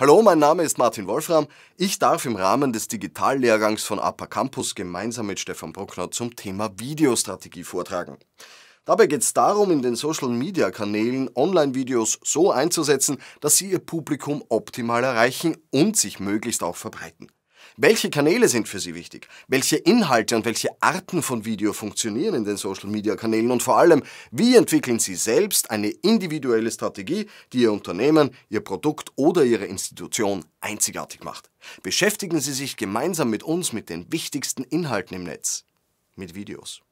Hallo, mein Name ist Martin Wolfram. Ich darf im Rahmen des Digitallehrgangs von APA Campus gemeinsam mit Stefan Bruckner zum Thema Videostrategie vortragen. Dabei geht es darum, in den Social-Media-Kanälen Online-Videos so einzusetzen, dass sie ihr Publikum optimal erreichen und sich möglichst auch verbreiten. Welche Kanäle sind für Sie wichtig? Welche Inhalte und welche Arten von Video funktionieren in den Social-Media-Kanälen? Und vor allem, wie entwickeln Sie selbst eine individuelle Strategie, die Ihr Unternehmen, Ihr Produkt oder Ihre Institution einzigartig macht? Beschäftigen Sie sich gemeinsam mit uns mit den wichtigsten Inhalten im Netz, mit Videos.